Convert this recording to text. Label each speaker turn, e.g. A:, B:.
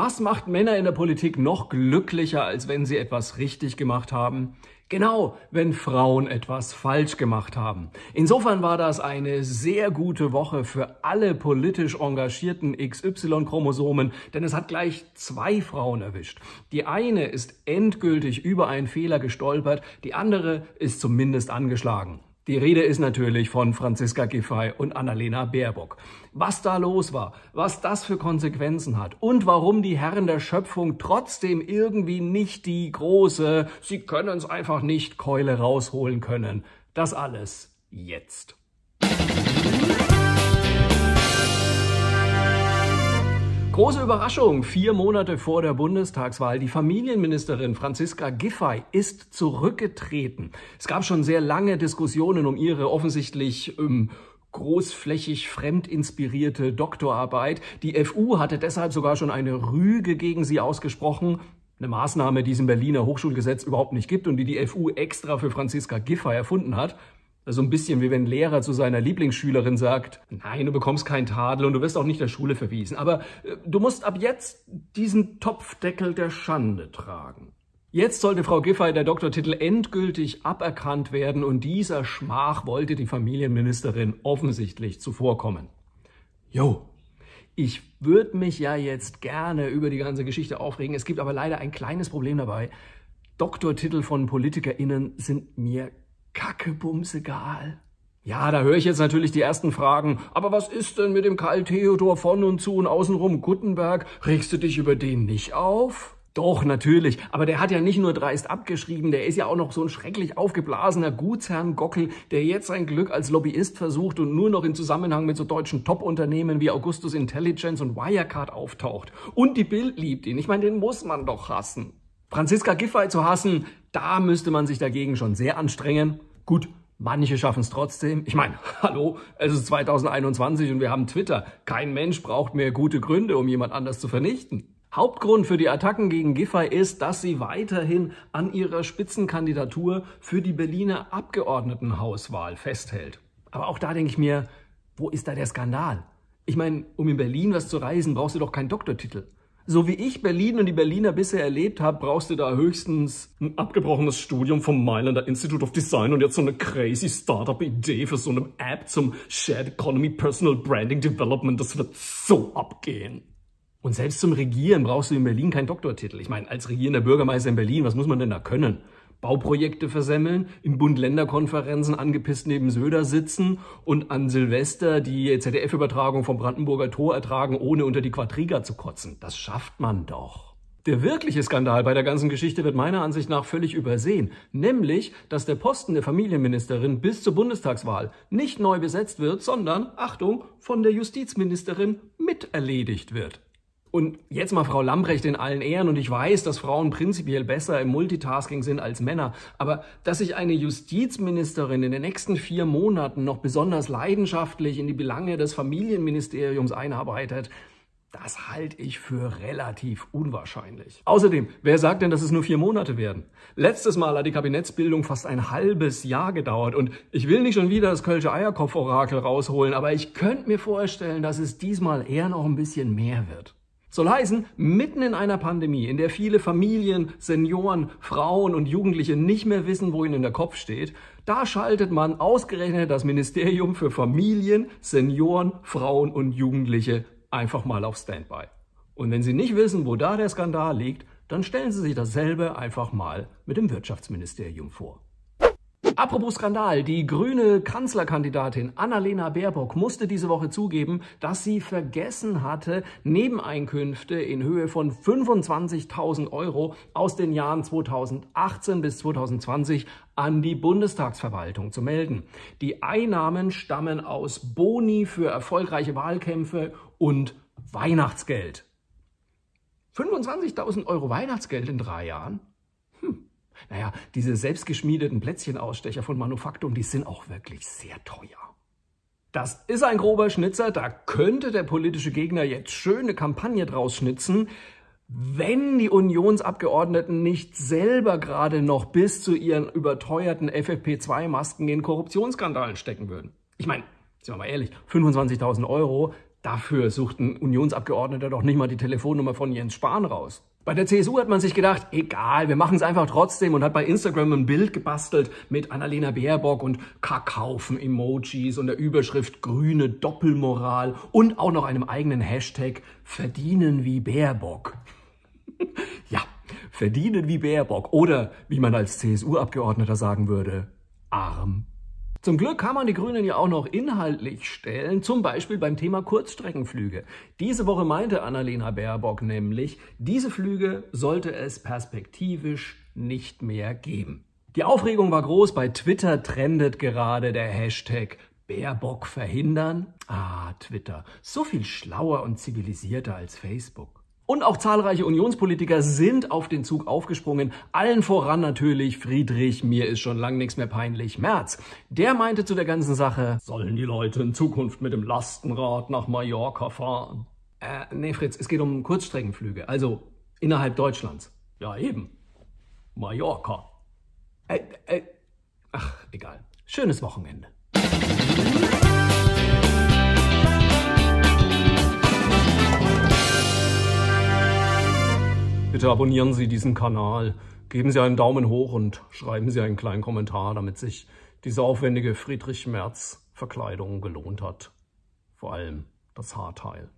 A: Was macht Männer in der Politik noch glücklicher, als wenn sie etwas richtig gemacht haben? Genau, wenn Frauen etwas falsch gemacht haben. Insofern war das eine sehr gute Woche für alle politisch engagierten XY-Chromosomen, denn es hat gleich zwei Frauen erwischt. Die eine ist endgültig über einen Fehler gestolpert, die andere ist zumindest angeschlagen. Die Rede ist natürlich von Franziska Giffey und Annalena Baerbock. Was da los war, was das für Konsequenzen hat und warum die Herren der Schöpfung trotzdem irgendwie nicht die große, sie können es einfach nicht, Keule rausholen können. Das alles jetzt. Große Überraschung, vier Monate vor der Bundestagswahl, die Familienministerin Franziska Giffey ist zurückgetreten. Es gab schon sehr lange Diskussionen um ihre offensichtlich ähm, großflächig fremdinspirierte Doktorarbeit. Die FU hatte deshalb sogar schon eine Rüge gegen sie ausgesprochen. Eine Maßnahme, die es im Berliner Hochschulgesetz überhaupt nicht gibt und die die FU extra für Franziska Giffey erfunden hat. So ein bisschen wie wenn ein Lehrer zu seiner Lieblingsschülerin sagt, nein, du bekommst keinen Tadel und du wirst auch nicht der Schule verwiesen, aber äh, du musst ab jetzt diesen Topfdeckel der Schande tragen. Jetzt sollte Frau Giffey der Doktortitel endgültig aberkannt werden und dieser Schmach wollte die Familienministerin offensichtlich zuvorkommen. Jo, ich würde mich ja jetzt gerne über die ganze Geschichte aufregen, es gibt aber leider ein kleines Problem dabei. Doktortitel von PolitikerInnen sind mir Kacke, Bumse, Gaal. Ja, da höre ich jetzt natürlich die ersten Fragen. Aber was ist denn mit dem Karl Theodor von und zu und außenrum Guttenberg? Regst du dich über den nicht auf? Doch, natürlich. Aber der hat ja nicht nur dreist abgeschrieben, der ist ja auch noch so ein schrecklich aufgeblasener Gutsherrn-Gockel, der jetzt sein Glück als Lobbyist versucht und nur noch in Zusammenhang mit so deutschen Top-Unternehmen wie Augustus Intelligence und Wirecard auftaucht. Und die Bild liebt ihn. Ich meine, den muss man doch hassen. Franziska Giffey zu hassen, da müsste man sich dagegen schon sehr anstrengen. Gut, manche schaffen es trotzdem. Ich meine, hallo, es ist 2021 und wir haben Twitter. Kein Mensch braucht mehr gute Gründe, um jemand anders zu vernichten. Hauptgrund für die Attacken gegen Giffey ist, dass sie weiterhin an ihrer Spitzenkandidatur für die Berliner Abgeordnetenhauswahl festhält. Aber auch da denke ich mir, wo ist da der Skandal? Ich meine, um in Berlin was zu reisen, brauchst du doch keinen Doktortitel. So wie ich Berlin und die Berliner bisher erlebt habe, brauchst du da höchstens ein abgebrochenes Studium vom Mailänder Institute of Design und jetzt so eine crazy Startup-Idee für so eine App zum Shared Economy Personal Branding Development. Das wird so abgehen. Und selbst zum Regieren brauchst du in Berlin keinen Doktortitel. Ich meine, als regierender Bürgermeister in Berlin, was muss man denn da können? Bauprojekte versemmeln, in Bund-Länder-Konferenzen angepisst neben Söder sitzen und an Silvester die ZDF-Übertragung vom Brandenburger Tor ertragen, ohne unter die Quadriga zu kotzen. Das schafft man doch. Der wirkliche Skandal bei der ganzen Geschichte wird meiner Ansicht nach völlig übersehen, nämlich, dass der Posten der Familienministerin bis zur Bundestagswahl nicht neu besetzt wird, sondern, Achtung, von der Justizministerin miterledigt wird. Und jetzt mal Frau Lambrecht in allen Ehren, und ich weiß, dass Frauen prinzipiell besser im Multitasking sind als Männer, aber dass sich eine Justizministerin in den nächsten vier Monaten noch besonders leidenschaftlich in die Belange des Familienministeriums einarbeitet, das halte ich für relativ unwahrscheinlich. Außerdem, wer sagt denn, dass es nur vier Monate werden? Letztes Mal hat die Kabinettsbildung fast ein halbes Jahr gedauert und ich will nicht schon wieder das Kölsche Eierkopf-Orakel rausholen, aber ich könnte mir vorstellen, dass es diesmal eher noch ein bisschen mehr wird. Soll heißen, mitten in einer Pandemie, in der viele Familien, Senioren, Frauen und Jugendliche nicht mehr wissen, wo ihnen der Kopf steht, da schaltet man ausgerechnet das Ministerium für Familien, Senioren, Frauen und Jugendliche einfach mal auf Standby. Und wenn Sie nicht wissen, wo da der Skandal liegt, dann stellen Sie sich dasselbe einfach mal mit dem Wirtschaftsministerium vor. Apropos Skandal, die grüne Kanzlerkandidatin Annalena Baerbock musste diese Woche zugeben, dass sie vergessen hatte, Nebeneinkünfte in Höhe von 25.000 Euro aus den Jahren 2018 bis 2020 an die Bundestagsverwaltung zu melden. Die Einnahmen stammen aus Boni für erfolgreiche Wahlkämpfe und Weihnachtsgeld. 25.000 Euro Weihnachtsgeld in drei Jahren? Naja, diese selbstgeschmiedeten Plätzchenausstecher von Manufaktum, die sind auch wirklich sehr teuer. Das ist ein grober Schnitzer, da könnte der politische Gegner jetzt schöne Kampagne draus schnitzen, wenn die Unionsabgeordneten nicht selber gerade noch bis zu ihren überteuerten FFP2-Masken in Korruptionsskandalen stecken würden. Ich meine, sind wir mal ehrlich, 25.000 Euro, dafür sucht ein Unionsabgeordneter doch nicht mal die Telefonnummer von Jens Spahn raus. Bei der CSU hat man sich gedacht, egal, wir machen es einfach trotzdem und hat bei Instagram ein Bild gebastelt mit Annalena Baerbock und Kackhaufen-Emojis und der Überschrift grüne Doppelmoral und auch noch einem eigenen Hashtag verdienen wie Baerbock. ja, verdienen wie Baerbock oder wie man als CSU-Abgeordneter sagen würde, arm zum Glück kann man die Grünen ja auch noch inhaltlich stellen, zum Beispiel beim Thema Kurzstreckenflüge. Diese Woche meinte Annalena Baerbock nämlich, diese Flüge sollte es perspektivisch nicht mehr geben. Die Aufregung war groß, bei Twitter trendet gerade der Hashtag Baerbock verhindern. Ah, Twitter, so viel schlauer und zivilisierter als Facebook. Und auch zahlreiche Unionspolitiker sind auf den Zug aufgesprungen. Allen voran natürlich Friedrich, mir ist schon lang nichts mehr peinlich, Merz. Der meinte zu der ganzen Sache, sollen die Leute in Zukunft mit dem Lastenrad nach Mallorca fahren? Äh, nee, Fritz, es geht um Kurzstreckenflüge, also innerhalb Deutschlands. Ja, eben. Mallorca. Äh, äh, ach, egal. Schönes Wochenende. Bitte abonnieren Sie diesen Kanal, geben Sie einen Daumen hoch und schreiben Sie einen kleinen Kommentar, damit sich diese aufwendige Friedrich Merz Verkleidung gelohnt hat. Vor allem das Haarteil.